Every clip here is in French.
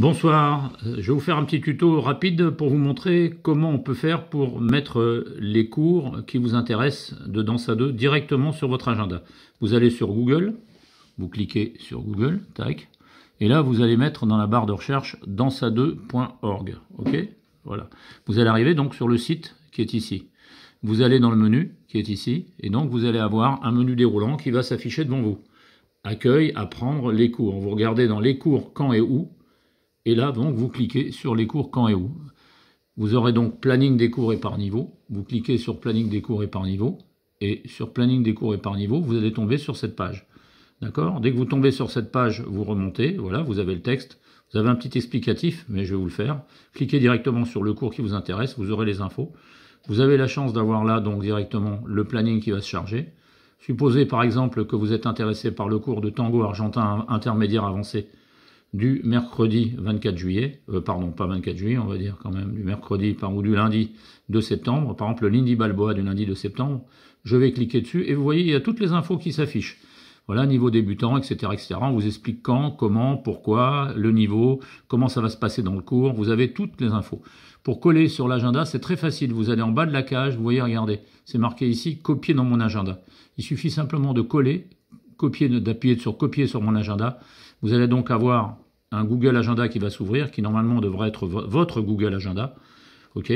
Bonsoir, euh, je vais vous faire un petit tuto rapide pour vous montrer comment on peut faire pour mettre euh, les cours qui vous intéressent de danse à directement sur votre agenda. Vous allez sur Google, vous cliquez sur Google, tac, et là vous allez mettre dans la barre de recherche Dansa2.org. ok Voilà. Vous allez arriver donc sur le site qui est ici. Vous allez dans le menu qui est ici, et donc vous allez avoir un menu déroulant qui va s'afficher devant vous. Accueil, apprendre, les cours. Vous regardez dans les cours quand et où, et là, donc, vous cliquez sur les cours quand et où. Vous aurez donc planning des cours et par niveau. Vous cliquez sur planning des cours et par niveau. Et sur planning des cours et par niveau, vous allez tomber sur cette page. D'accord Dès que vous tombez sur cette page, vous remontez. Voilà, vous avez le texte. Vous avez un petit explicatif, mais je vais vous le faire. Cliquez directement sur le cours qui vous intéresse. Vous aurez les infos. Vous avez la chance d'avoir là donc directement le planning qui va se charger. Supposez par exemple que vous êtes intéressé par le cours de tango argentin intermédiaire avancé du mercredi 24 juillet, euh, pardon, pas 24 juillet, on va dire quand même, du mercredi par, ou du lundi de septembre, par exemple le lundi Balboa du lundi de septembre, je vais cliquer dessus et vous voyez, il y a toutes les infos qui s'affichent. Voilà, niveau débutant, etc., etc. On vous explique quand, comment, pourquoi, le niveau, comment ça va se passer dans le cours. Vous avez toutes les infos. Pour coller sur l'agenda, c'est très facile. Vous allez en bas de la cage, vous voyez, regardez, c'est marqué ici, copier dans mon agenda. Il suffit simplement de coller copier, d'appuyer sur copier sur mon agenda. Vous allez donc avoir un Google Agenda qui va s'ouvrir, qui normalement devrait être votre Google Agenda. Ok.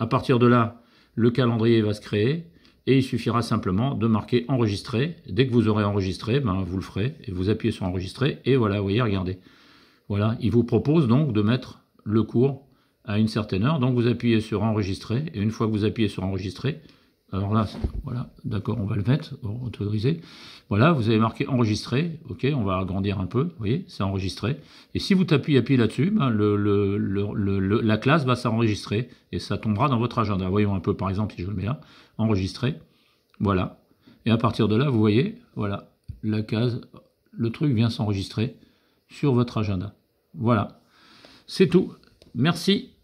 À partir de là, le calendrier va se créer et il suffira simplement de marquer enregistrer. Dès que vous aurez enregistré, ben, vous le ferez et vous appuyez sur enregistrer et voilà, vous voyez, regardez. Voilà, il vous propose donc de mettre le cours à une certaine heure. Donc vous appuyez sur enregistrer et une fois que vous appuyez sur enregistrer, alors là, voilà, d'accord, on va le mettre, autoriser. Voilà, vous avez marqué enregistrer, ok, on va agrandir un peu, vous voyez, c'est enregistré. Et si vous tapez, appuyez là-dessus, ben, la classe va s'enregistrer et ça tombera dans votre agenda. Voyons un peu, par exemple, si je le mets là, enregistrer, voilà. Et à partir de là, vous voyez, voilà, la case, le truc vient s'enregistrer sur votre agenda. Voilà, c'est tout. Merci.